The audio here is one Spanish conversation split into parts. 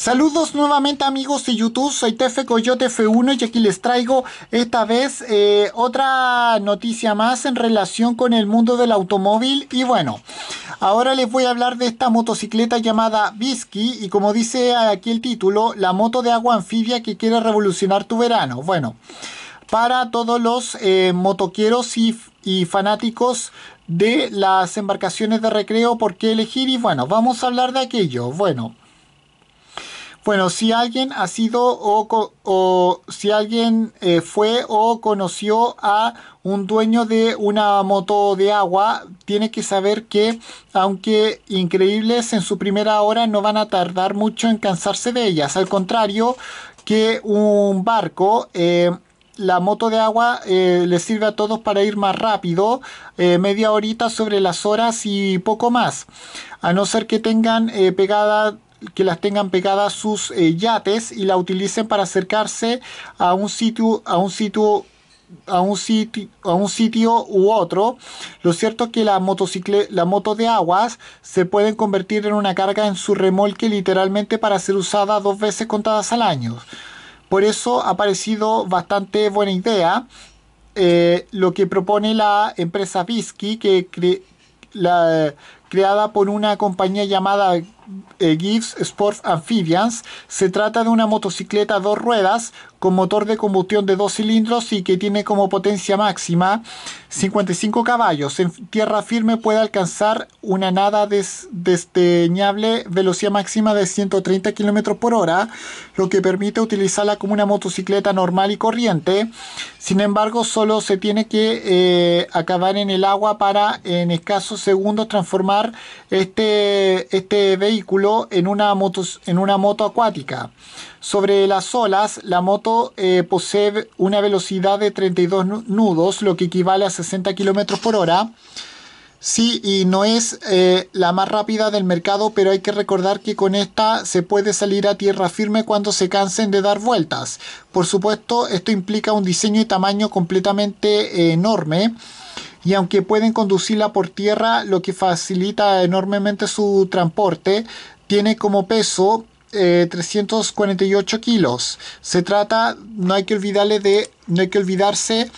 Saludos nuevamente amigos de YouTube, soy Tefe Coyote F1 y aquí les traigo esta vez eh, otra noticia más en relación con el mundo del automóvil y bueno, ahora les voy a hablar de esta motocicleta llamada Bisky y como dice aquí el título, la moto de agua anfibia que quiere revolucionar tu verano, bueno, para todos los eh, motoqueros y, y fanáticos de las embarcaciones de recreo, ¿por qué elegir? Y bueno, vamos a hablar de aquello, bueno... Bueno, si alguien ha sido o, o si alguien eh, fue o conoció a un dueño de una moto de agua, tiene que saber que aunque increíbles en su primera hora no van a tardar mucho en cansarse de ellas. Al contrario que un barco... Eh, la moto de agua eh, les sirve a todos para ir más rápido, media horita sobre las horas y poco más, a no ser que tengan pegada que las tengan pegadas sus eh, yates y la utilicen para acercarse a un sitio, a un sitio a un, sitio, a un sitio u otro. Lo cierto es que la, la moto de aguas se pueden convertir en una carga en su remolque literalmente para ser usada dos veces contadas al año. Por eso ha parecido bastante buena idea eh, lo que propone la empresa Visky que, la, creada por una compañía llamada eh, Gibbs Sports Amphibians. Se trata de una motocicleta dos ruedas con motor de combustión de dos cilindros y que tiene como potencia máxima 55 caballos. En tierra firme puede alcanzar una nada desteñable velocidad máxima de 130 km por hora, lo que permite utilizarla como una motocicleta normal y corriente. Sin embargo, solo se tiene que eh, acabar en el agua para en escasos segundos transformar este, este vehículo en una, moto, en una moto acuática. Sobre las olas, la moto eh, posee una velocidad de 32 nudos, lo que equivale a 60 km por hora. Sí, y no es eh, la más rápida del mercado, pero hay que recordar que con esta se puede salir a tierra firme cuando se cansen de dar vueltas. Por supuesto, esto implica un diseño y tamaño completamente eh, enorme y aunque pueden conducirla por tierra, lo que facilita enormemente su transporte, tiene como peso 348 eh, kilos. Se trata, no hay que olvidarle de, no hay que olvidarse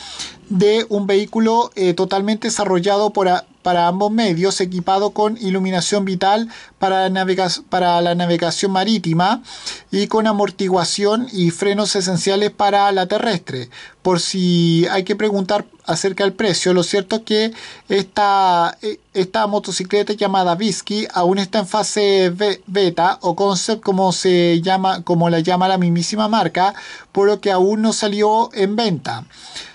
de un vehículo eh, totalmente desarrollado por, para ambos medios, equipado con iluminación vital para la, navegación marítima y con amortiguación y frenos esenciales para la terrestre. Por si hay que preguntar acerca del precio, lo cierto es que esta, e, esta motocicleta llamada Visky aún está en fase beta o concept como, se llama, como la llama la mismísima marca, por lo que aún no salió en venta.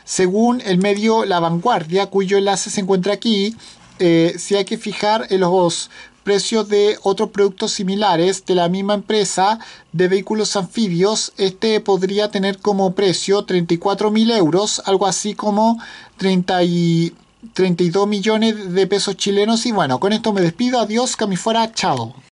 Según el medio La Vanguardia, cuyo enlace se encuentra aquí, eh, si hay que fijar en los precios de otros productos similares de la misma empresa de vehículos anfibios, este podría tener como precio 34 mil euros, algo así como 32 millones de pesos chilenos. Y bueno, con esto me despido. Adiós, que fuera. Chao.